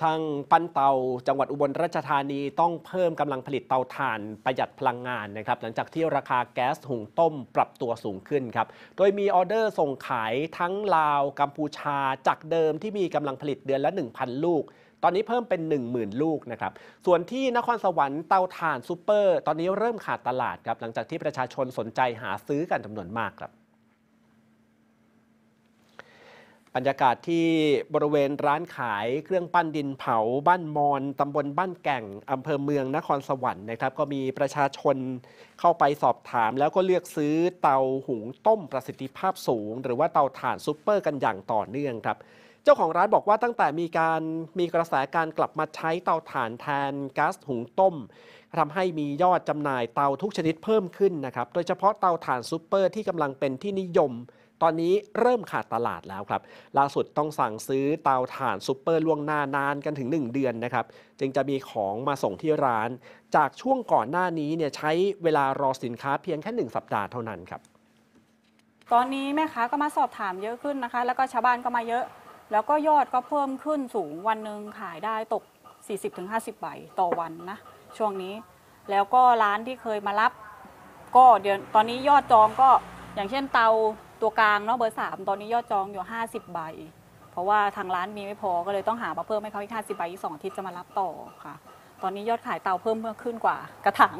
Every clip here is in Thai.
ช่างปั้นเตาจังหวัดอุบลราชธานีต้องเพิ่มกำลังผลิตเตาถ่านประหยัดพลังงานนะครับหลังจากที่ราคาแก๊สหุงต้มปรับตัวสูงขึ้นครับโดยมีออเดอร์ส่งขาย ทั้งลาว กัมพูชา จากเดิมที่มีกำลังผลิตเดือนละ 1,000 ลูก ตอนนี้เพิ่มเป็น 10,000 ลูกนะครับส่วนที่นครสวรรค์เตาถ่านซูเปอร์ ตอนนี้เริ่มขาดตลาดครับหลังจากที่ประชาชนสนใจหาซื้อกันจำนวนมากครับบรรยากาศที่บริเวณร้านขาย เครื่องปั้นดินเผาบ้านมอนตำบลบ้านแก่ง อำเภอเมืองนครสวรรค์นะครับ ก็มีประชาชนเข้าไปสอบถาม แล้วก็เลือกซื้อเตาหุงต้ม ประสิทธิภาพสูง หรือว่าเตาถ่านซุปเปอร์กันอย่างต่อเนื่องครับเจ้าของร้านบอกว่าตั้งแต่มีการมีกระแสการกลับมาใช้เตาถ่านแทนก๊าซหุงต้มทำให้มียอดจำหน่ายเตาทุกชนิดเพิ่มขึ้นนะครับโดยเฉพาะเตาถ่านซูปเปอร์ที่กำลังเป็นที่นิยมตอนนี้เริ่มขาดตลาดแล้วครับ ล่าสุดต้องสั่งซื้อเตาถ่านซุปเปอร์ล่วงหน้านานกันถึง 1 เดือนนะครับ จึงจะมีของมาส่งที่ร้าน จากช่วงก่อนหน้านี้เนี่ยใช้เวลารอสินค้าเพียงแค่ 1 สัปดาห์เท่านั้นครับ ตอนนี้แม่ค้าก็มาสอบถามเยอะขึ้นนะคะ แล้วก็ชาวบ้านก็มาเยอะ แล้วก็ยอดก็เพิ่มขึ้นสูงวันหนึ่งขายได้ตก 40-50ใบต่อวันนะช่วงนี้ แล้วก็ร้านที่เคยมารับก็เดี๋ยวตอนนี้ยอดจองก็อย่างเช่นเตาตัวกลางเนาะเบอร์สามตอนนี้ยอดจองอยู่ 50 ใบ เพราะว่าทางร้านมีไม่พอก็เลยต้องหามาเพิ่มให้เขาอีกาสใบอีกสองทิศจะมารับต่อค่ะ ตอนนี้ยอดขายเตาเพิ่มเพิ่มขึ้นกว่ากระถาง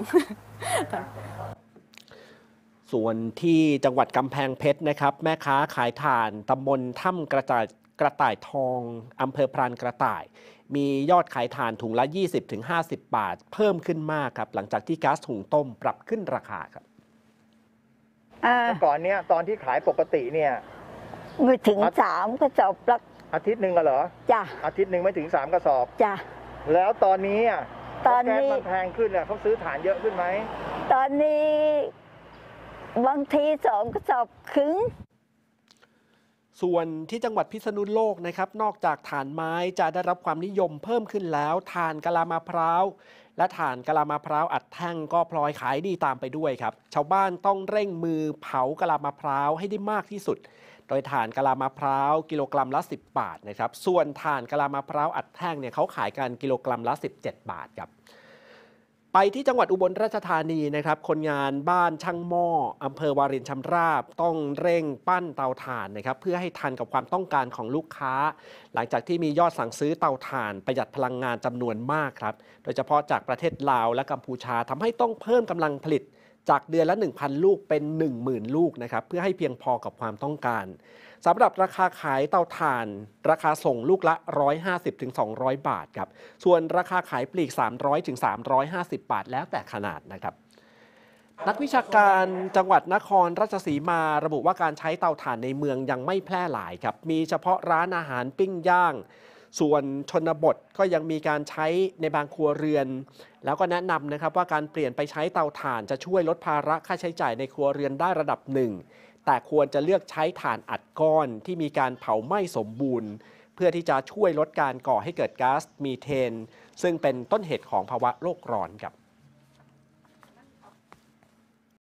ส่วนที่จังหวัดกำแพงเพชรนะครับ แม่ค้าขายถ่านตำบลถ้ำกระต่ายกระต่ายทองอำเภอพรานกระต่าย มียอดขายถ่านถุงละ 20-50 บาท เพิ่มขึ้นมากครับ หลังจากที่ก๊าซถุงต้มปรับขึ้นราคาครับเมื่อก่อนเนี้ยตอนที่ขายปกติเนี่ยไม่ถึงสามกระสอบละอาทิตย์หนึ่งอะเหรอจ้ะอาทิตย์หนึ่งไม่ถึงสามกระสอบจ้ะแล้วตอนนี้อะตอนนี้แก๊สมันแพงขึ้นเ่ยเขาซื้อฐานเยอะขึ้นไหม ตอนนี้บางทีสองกระสอบครึ่งส่วนที่จังหวัดพิษณุโลกนะครับนอกจากฐานไม้จะได้รับความนิยมเพิ่มขึ้นแล้วฐานกะลามะพร้าว และฐานกะลามะพร้าวอัดแท่งก็พลอยขายดีตามไปด้วยครับชาวบ้านต้องเร่งมือเผากะลามะพร้าว ให้ได้มากที่สุด โดยฐานกะลามะพร้าวกิโลกรัมละ 10 บาทนะครับส่วนฐานกะลามะพร้าวอัดแท่งเนี่ยเขาขายกันกิโลกรัมละ 17 บาทครับไปที่จังหวัดอุบลราชธานีนะครับคนงานบ้านช่างหม้ออำเภอวารินชำราบ ต้องเร่งปั้นเตาถ่านนะครับเพื่อให้ทันกับความต้องการของลูกค้า หลังจากที่มียอดสั่งซื้อเตาถ่าน ประหยัดพลังงานจำนวนมากครับโดยเฉพาะจากประเทศลาวและกัมพูชาทำให้ต้องเพิ่มกำลังผลิตจากเดือนละ 1,000 ลูกเป็น 10,000 ลูกนะครับเพื่อให้เพียงพอกับความต้องการสำหรับราคาขายเตาถ่าน ราคาส่งลูกละ 150-200 บาทครับส่วนราคาขายปลีก 300-350 บาท แล้วแต่ขนาดนะครับนักวิชาการจังหวัดนครราชสีมาระบุว่าการใช้เตาถ่านในเมืองยังไม่แพร่หลายครับมีเฉพาะร้านอาหารปิ้งย่างส่วนชนบทก็ยังมีการใช้ในบางครัวเรือน แล้วก็แนะนำนะครับว่าการเปลี่ยนไปใช้เตาถ่านจะช่วยลดภาระค่าใช้จ่ายในครัวเรือนได้ระดับหนึ่ง แต่ควรจะเลือกใช้ถ่านอัดก้อนที่มีการเผาไหม้สมบูรณ์ เพื่อที่จะช่วยลดการก่อให้เกิดก๊าซมีเทน ซึ่งเป็นต้นเหตุของภาวะโลกร้อนครับ